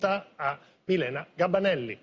a Milena Gabanelli.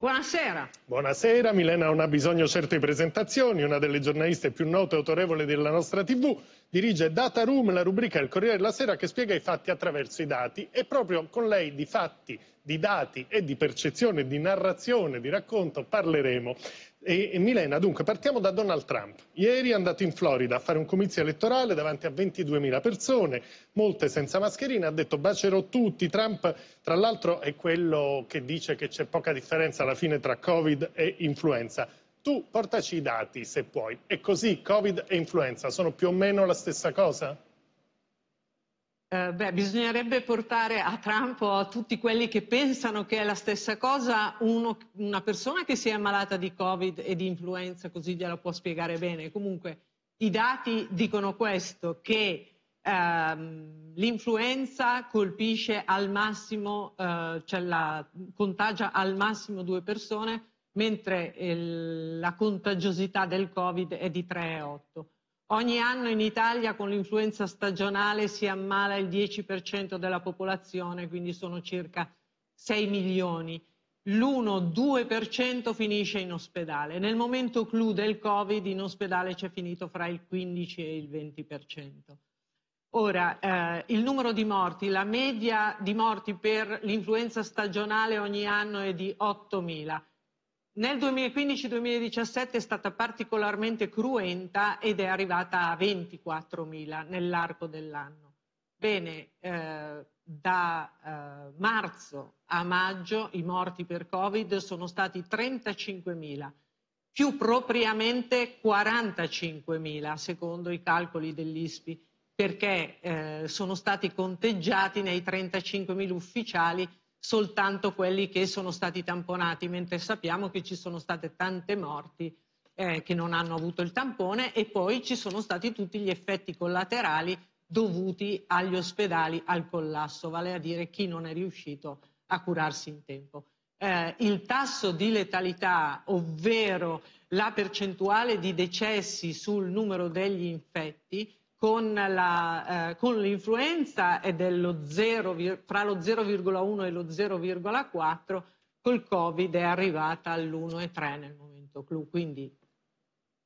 Buonasera. Buonasera, Milena non ha bisogno certo di presentazioni, una delle giornaliste più note e autorevole della nostra TV, dirige Data Room, la rubrica Il Corriere della Sera che spiega i fatti attraverso i dati e proprio con lei di fatti, di dati e di percezione, di narrazione, di racconto parleremo. E, e Milena, dunque, partiamo da Donald Trump. Ieri è andato in Florida a fare un comizio elettorale davanti a 22.000 persone, molte senza mascherina, ha detto bacerò tutti. Trump, tra l'altro, è quello che dice che c'è poca differenza alla fine tra Covid e influenza. Tu portaci i dati, se puoi. È così, Covid e influenza sono più o meno la stessa cosa? Eh, beh, bisognerebbe portare a Trump o a tutti quelli che pensano che è la stessa cosa uno, una persona che si è ammalata di Covid e di influenza, così gliela può spiegare bene. Comunque, i dati dicono questo, che ehm, l'influenza colpisce al massimo, eh, cioè la, contagia al massimo due persone, mentre il, eh, la contagiosità del Covid è di 3,8. Ogni anno in Italia con l'influenza stagionale si ammala il 10% della popolazione, quindi sono circa 6 milioni. L'1-2% finisce in ospedale. Nel momento clou del Covid in ospedale c'è finito fra il 15 e il 20%. Ora, eh, il numero di morti, la media di morti per l'influenza stagionale ogni anno è di 8.000. Nel 2015-2017 è stata particolarmente cruenta ed è arrivata a 24.000 nell'arco dell'anno. Bene, eh, da eh, marzo a maggio i morti per Covid sono stati 35.000, più propriamente 45.000 secondo i calcoli dell'ISPI, perché eh, sono stati conteggiati nei 35.000 ufficiali soltanto quelli che sono stati tamponati, mentre sappiamo che ci sono state tante morti eh, che non hanno avuto il tampone e poi ci sono stati tutti gli effetti collaterali dovuti agli ospedali, al collasso, vale a dire chi non è riuscito a curarsi in tempo. Eh, il tasso di letalità, ovvero la percentuale di decessi sul numero degli infetti, con, la, eh, con l'influenza è dello 0, fra lo 0,1 e lo 0,4, col Covid è arrivata all'1,3 nel momento clou. Quindi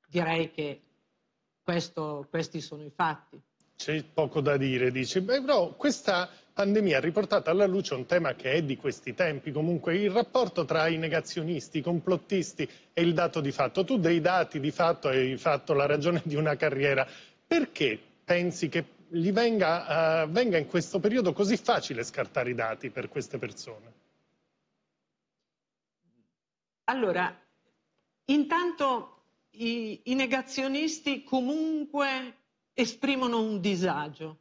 direi che questo, questi sono i fatti. C'è poco da dire, dice. Beh, però questa pandemia ha riportato alla luce un tema che è di questi tempi, comunque il rapporto tra i negazionisti, i complottisti e il dato di fatto. Tu dei dati di fatto hai fatto la ragione di una carriera. Perché pensi che gli venga, uh, venga in questo periodo così facile scartare i dati per queste persone? Allora, intanto i, i, negazionisti comunque esprimono un disagio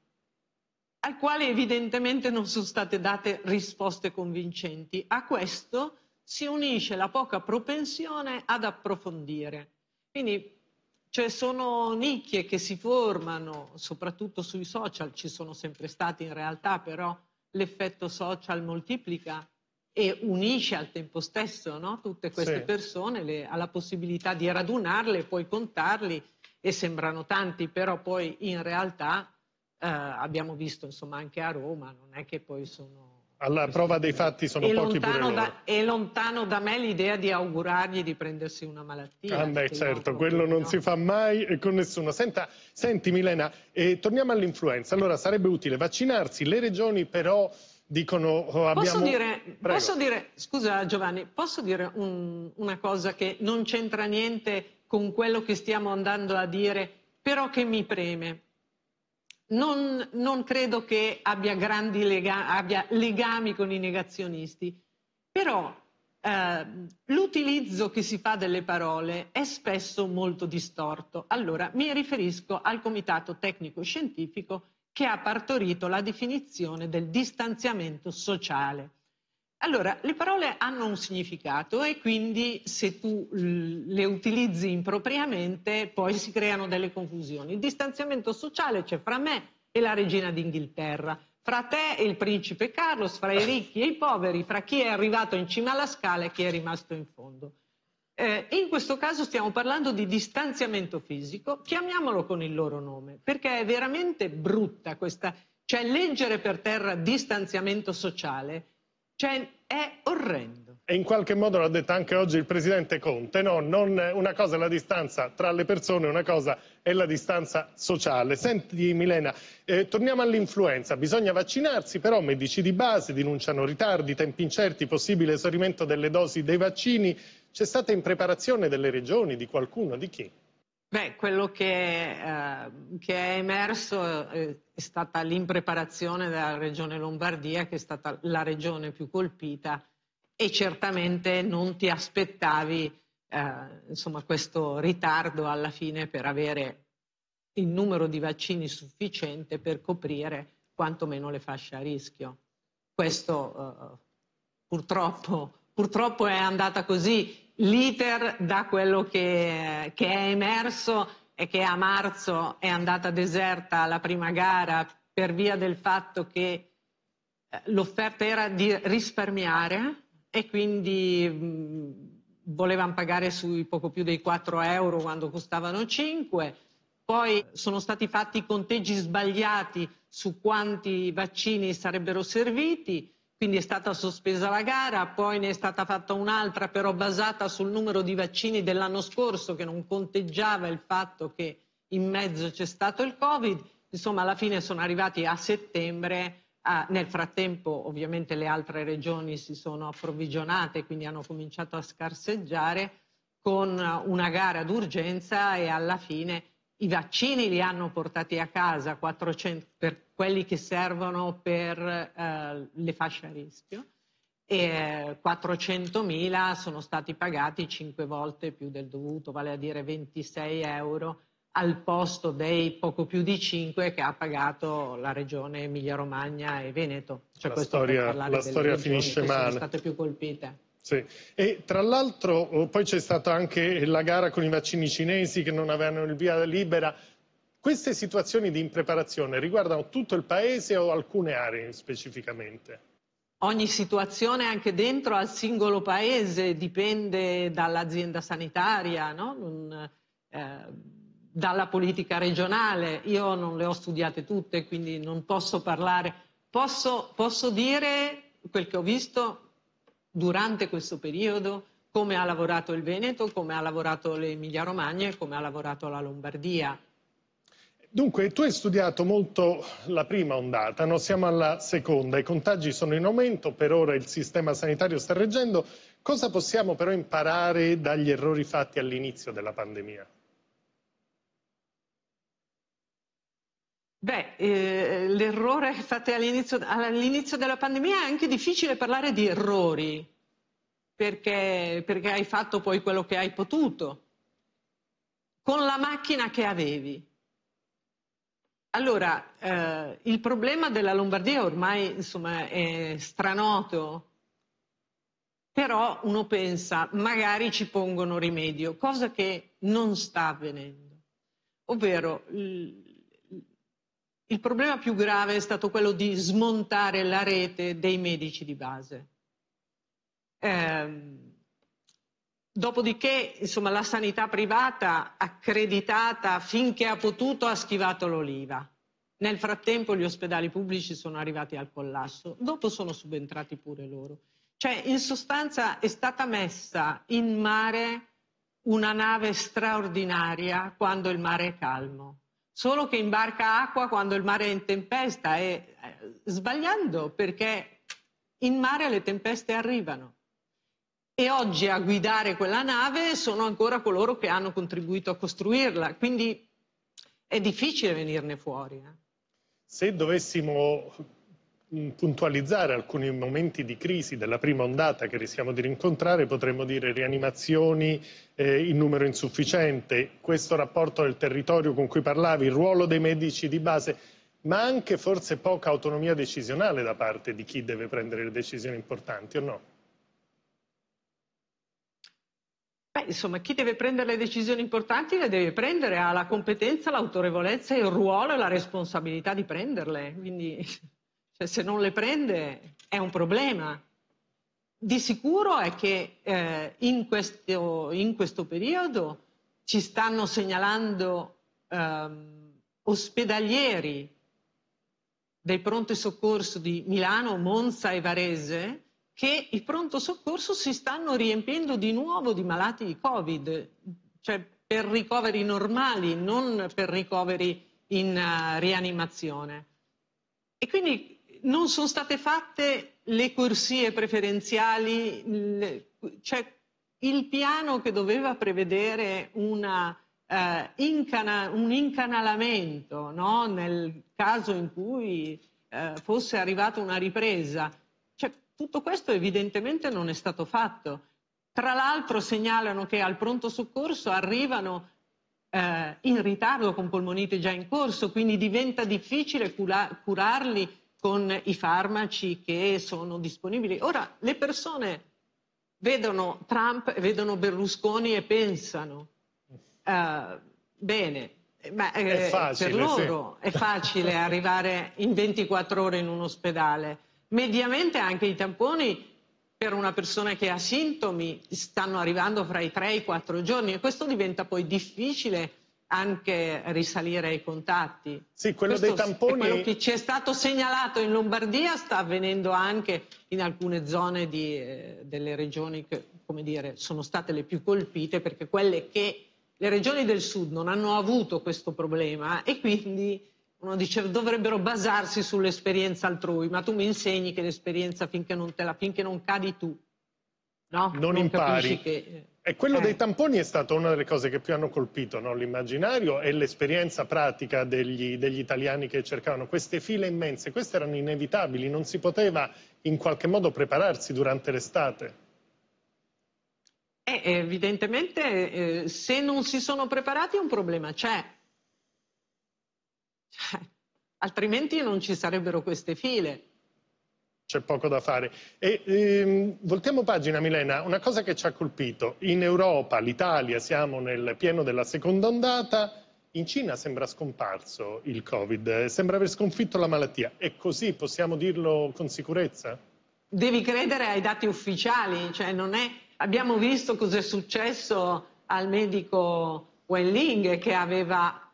al quale evidentemente non sono state date risposte convincenti. A questo si unisce la poca propensione ad approfondire. Quindi cioè sono nicchie che si formano, soprattutto sui social, ci sono sempre stati in realtà, però l'effetto social moltiplica e unisce al tempo stesso no? tutte queste sì. persone, le, la possibilità di radunarle, poi contarli e sembrano tanti, però poi in realtà eh, abbiamo visto insomma anche a Roma, non è che poi sono alla prova dei fatti sono e pochi pure Da, è lontano da me l'idea di augurargli di prendersi una malattia. Ah beh, certo, quello non si fa mai eh, con nessuno. Senta, senti Milena, eh, torniamo all'influenza. Allora sarebbe utile vaccinarsi, le regioni però dicono oh, abbiamo... Posso dire, posso dire, scusa Giovanni, posso dire un, una cosa che non c'entra niente con quello che stiamo andando a dire, però che mi preme non, non credo che abbia grandi lega, abbia legami con i negazionisti, però eh, l'utilizzo che si fa delle parole è spesso molto distorto. Allora mi riferisco al Comitato Tecnico Scientifico che ha partorito la definizione del distanziamento sociale allora, le parole hanno un significato e quindi se tu le utilizzi impropriamente poi si creano delle confusioni. Il distanziamento sociale c'è fra me e la regina d'Inghilterra, fra te e il principe Carlos, fra i ricchi e i poveri, fra chi è arrivato in cima alla scala e chi è rimasto in fondo. Eh, in questo caso stiamo parlando di distanziamento fisico, chiamiamolo con il loro nome, perché è veramente brutta questa, cioè leggere per terra distanziamento sociale cioè, è orrendo. E in qualche modo l'ha detto anche oggi il presidente Conte, no? Non, una cosa è la distanza tra le persone, una cosa è la distanza sociale. Senti Milena, eh, torniamo all'influenza, bisogna vaccinarsi, però medici di base denunciano ritardi, tempi incerti, possibile esaurimento delle dosi dei vaccini. C'è stata in preparazione delle regioni, di qualcuno, di chi? Beh, quello che, eh, che, è emerso eh, è stata l'impreparazione della regione Lombardia, che è stata la regione più colpita e certamente non ti aspettavi eh, insomma, questo ritardo alla fine per avere il numero di vaccini sufficiente per coprire quantomeno le fasce a rischio. Questo eh, purtroppo, purtroppo è andata così l'iter da quello che, che è emerso è che a marzo è andata deserta la prima gara per via del fatto che eh, l'offerta era di risparmiare e quindi volevano pagare sui poco più dei 4 euro quando costavano 5. Poi sono stati fatti conteggi sbagliati su quanti vaccini sarebbero serviti quindi è stata sospesa la gara, poi ne è stata fatta un'altra però basata sul numero di vaccini dell'anno scorso che non conteggiava il fatto che in mezzo c'è stato il Covid. Insomma, alla fine sono arrivati a settembre. Ah, nel frattempo ovviamente le altre regioni si sono approvvigionate, quindi hanno cominciato a scarseggiare con una gara d'urgenza e alla fine i vaccini li hanno portati a casa 400, per quelli che servono per eh, le fasce a rischio e 400.000 sono stati pagati 5 volte più del dovuto, vale a dire 26 euro al posto dei poco più di 5 che ha pagato la regione Emilia Romagna e Veneto. Cioè la storia, la storia finisce male. Sono state più colpite. Sì. E tra l'altro oh, poi c'è stata anche la gara con i vaccini cinesi che non avevano il via libera. Queste situazioni di impreparazione riguardano tutto il paese o alcune aree specificamente? Ogni situazione anche dentro al singolo paese dipende dall'azienda sanitaria, no? non, eh, dalla politica regionale. Io non le ho studiate tutte, quindi non posso parlare. Posso, posso dire quel che ho visto durante questo periodo, come ha lavorato il Veneto, come ha lavorato l'Emilia Romagna e come ha lavorato la Lombardia. Dunque, tu hai studiato molto la prima ondata, no? siamo alla seconda, i contagi sono in aumento, per ora il sistema sanitario sta reggendo. Cosa possiamo però imparare dagli errori fatti all'inizio della pandemia? Beh, eh, l'errore, infatti all'inizio, all'inizio, della pandemia è anche difficile parlare di errori, perché, perché hai fatto poi quello che hai potuto, con la macchina che avevi. Allora, eh, il problema della Lombardia ormai insomma, è stranoto, però uno pensa magari ci pongono rimedio, cosa che non sta avvenendo, ovvero il problema più grave è stato quello di smontare la rete dei medici di base. Eh, dopodiché, insomma, la sanità privata accreditata finché ha potuto ha schivato l'oliva. Nel frattempo gli ospedali pubblici sono arrivati al collasso, dopo sono subentrati pure loro. Cioè, in sostanza è stata messa in mare una nave straordinaria quando il mare è calmo solo che imbarca acqua quando il mare è in tempesta e eh, sbagliando perché in mare le tempeste arrivano. E oggi a guidare quella nave sono ancora coloro che hanno contribuito a costruirla, quindi è difficile venirne fuori. Eh? Se dovessimo Mm, puntualizzare alcuni momenti di crisi della prima ondata che rischiamo di rincontrare, potremmo dire rianimazioni eh, in numero insufficiente, questo rapporto del territorio con cui parlavi, il ruolo dei medici di base, ma anche forse poca autonomia decisionale da parte di chi deve prendere le decisioni importanti o no? Beh, insomma, chi deve prendere le decisioni importanti le deve prendere, ha la competenza, l'autorevolezza, il ruolo e la responsabilità di prenderle. Quindi se non le prende è un problema. Di sicuro è che eh, in, questo, in, questo, periodo ci stanno segnalando ehm, ospedalieri dei pronto soccorso di Milano, Monza e Varese che il pronto soccorso si stanno riempiendo di nuovo di malati di Covid, cioè per ricoveri normali, non per ricoveri in uh, rianimazione. E quindi non sono state fatte le corsie preferenziali, le, cioè il piano che doveva prevedere una, eh, incana, un incanalamento no? nel caso in cui eh, fosse arrivata una ripresa. Cioè, tutto questo evidentemente non è stato fatto. Tra l'altro segnalano che al pronto soccorso arrivano eh, in ritardo con polmonite già in corso, quindi diventa difficile cura- curarli con i farmaci che sono disponibili. Ora le persone vedono Trump, vedono Berlusconi e pensano, uh, bene, ma, eh, facile, per loro sì. è facile arrivare in 24 ore in un ospedale. Mediamente anche i tamponi per una persona che ha sintomi stanno arrivando fra i 3 e i 4 giorni e questo diventa poi difficile anche risalire ai contatti. Sì, quello Questo dei tamponi. Quello che ci è stato segnalato in Lombardia sta avvenendo anche in alcune zone di, eh, delle regioni che come dire, sono state le più colpite perché quelle che le regioni del sud non hanno avuto questo problema e quindi uno dice dovrebbero basarsi sull'esperienza altrui, ma tu mi insegni che l'esperienza finché non, la, finché non cadi tu, no? non, non impari. Che, eh, e quello eh. dei tamponi è stata una delle cose che più hanno colpito no? l'immaginario e l'esperienza pratica degli, degli, italiani che cercavano queste file immense. Queste erano inevitabili, non si poteva in qualche modo prepararsi durante l'estate. Eh, evidentemente eh, se non si sono preparati un problema c'è. Cioè, altrimenti non ci sarebbero queste file c'è poco da fare. E, ehm, voltiamo pagina, Milena, una cosa che ci ha colpito. In Europa, l'Italia, siamo nel pieno della seconda ondata, in Cina sembra scomparso il Covid, sembra aver sconfitto la malattia. È così, possiamo dirlo con sicurezza? Devi credere ai dati ufficiali, cioè è... abbiamo visto cosa è successo al medico Wenling che, aveva...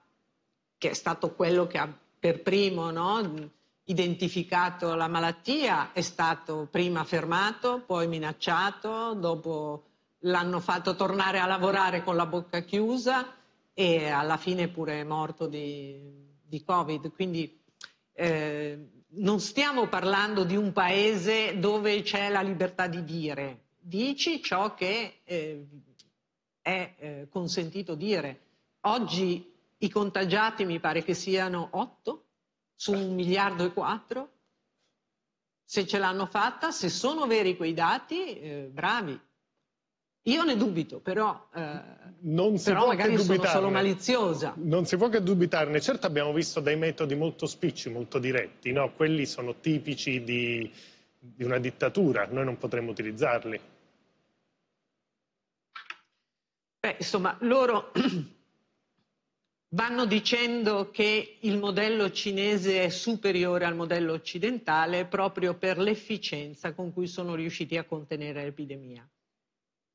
che è stato quello che ha per primo no? identificato la malattia, è stato prima fermato, poi minacciato, dopo l'hanno fatto tornare a lavorare con la bocca chiusa e alla fine pure è morto di, di Covid. Quindi eh, non stiamo parlando di un paese dove c'è la libertà di dire, dici ciò che eh, è eh, consentito dire. Oggi i contagiati mi pare che siano otto su un miliardo e quattro? Se ce l'hanno fatta, se sono veri quei dati, eh, bravi. Io ne dubito, però, eh, non si però può magari che sono solo maliziosa. Non si può che dubitarne. Certo abbiamo visto dei metodi molto spicci, molto diretti, no? quelli sono tipici di, di una dittatura, noi non potremmo utilizzarli. Beh, insomma, loro vanno dicendo che il modello cinese è superiore al modello occidentale proprio per l'efficienza con cui sono riusciti a contenere l'epidemia.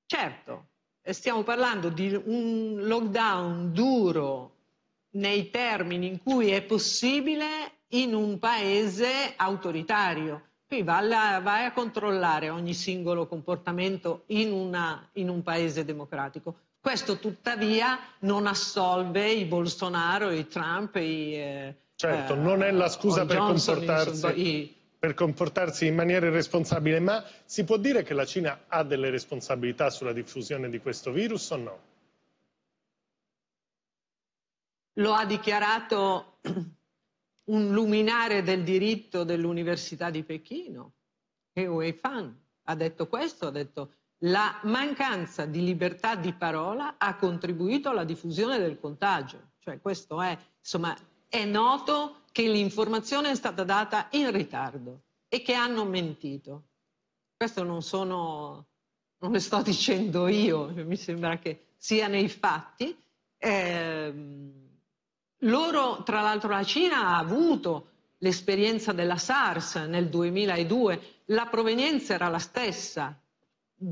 Certo, stiamo parlando di un lockdown duro nei termini in cui è possibile in un paese autoritario. Qui vai a controllare ogni singolo comportamento in, una, in un paese democratico. Questo tuttavia non assolve i Bolsonaro, i Trump, i... Eh, certo, eh, non è la scusa per Johnson, comportarsi... Insomma, i, per comportarsi in maniera irresponsabile, ma si può dire che la Cina ha delle responsabilità sulla diffusione di questo virus o no? Lo ha dichiarato un luminare del diritto dell'Università di Pechino, He Weifang, ha detto questo, ha detto la mancanza di libertà di parola ha contribuito alla diffusione del contagio, cioè questo è, insomma, è noto che l'informazione è stata data in ritardo e che hanno mentito. Questo non sono, non le sto dicendo io, mi sembra che sia nei fatti. Eh, loro, tra l'altro la Cina ha avuto l'esperienza della SARS nel 2002, la provenienza era la stessa,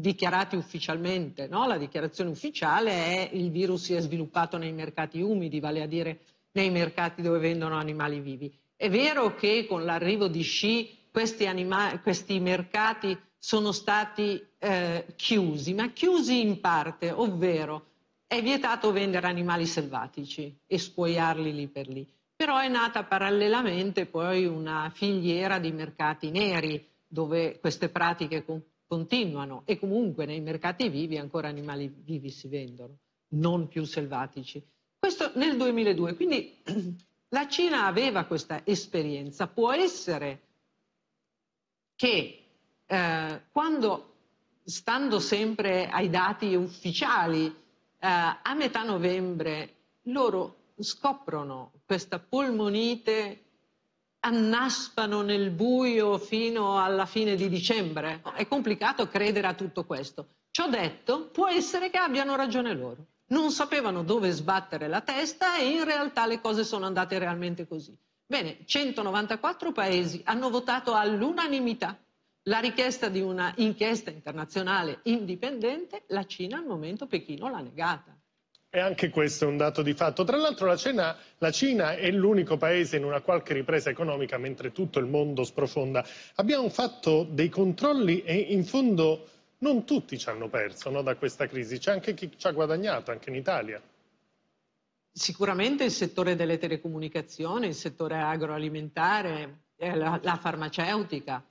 dichiarati ufficialmente. No? La dichiarazione ufficiale è che il virus si è sviluppato nei mercati umidi, vale a dire nei mercati dove vendono animali vivi. È vero che con l'arrivo di sci questi, anima- questi mercati sono stati eh, chiusi, ma chiusi in parte, ovvero è vietato vendere animali selvatici e scuoiarli lì per lì. Però è nata parallelamente poi una filiera di mercati neri dove queste pratiche con continuano e comunque nei mercati vivi ancora animali vivi si vendono, non più selvatici. Questo nel 2002, quindi la Cina aveva questa esperienza, può essere che eh, quando, stando sempre ai dati ufficiali, eh, a metà novembre loro scoprono questa polmonite annaspano nel buio fino alla fine di dicembre. È complicato credere a tutto questo. Ciò detto, può essere che abbiano ragione loro. Non sapevano dove sbattere la testa e in realtà le cose sono andate realmente così. Bene, 194 paesi hanno votato all'unanimità la richiesta di una inchiesta internazionale indipendente, la Cina al momento Pechino l'ha negata. E anche questo è un dato di fatto. Tra l'altro la Cina, la Cina è l'unico paese in una qualche ripresa economica mentre tutto il mondo sprofonda. Abbiamo fatto dei controlli e in fondo non tutti ci hanno perso no, da questa crisi, c'è anche chi ci ha guadagnato, anche in Italia. Sicuramente il settore delle telecomunicazioni, il settore agroalimentare, eh, la, la farmaceutica,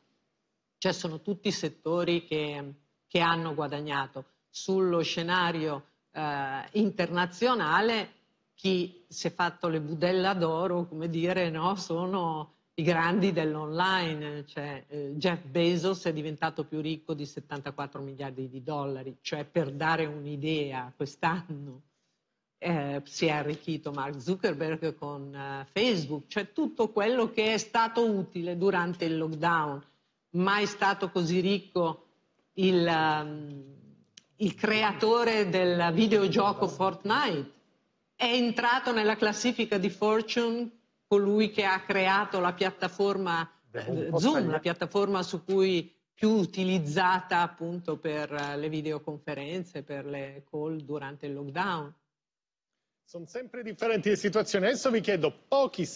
cioè sono tutti settori che, che hanno guadagnato. Sullo scenario eh, internazionale, chi si è fatto le budella d'oro, come dire, no? sono i grandi dell'online, cioè eh, Jeff Bezos è diventato più ricco di 74 miliardi di dollari, cioè per dare un'idea quest'anno eh, si è arricchito Mark Zuckerberg con eh, Facebook, cioè tutto quello che è stato utile durante il lockdown, mai stato così ricco il... Um, il creatore del videogioco Fortnite. È entrato nella classifica di Fortune colui che ha creato la piattaforma Beh, eh, Zoom, la piattaforma su cui più utilizzata appunto per eh, le videoconferenze, per le call durante il lockdown. Sono sempre differenti le situazioni. Adesso vi chiedo pochi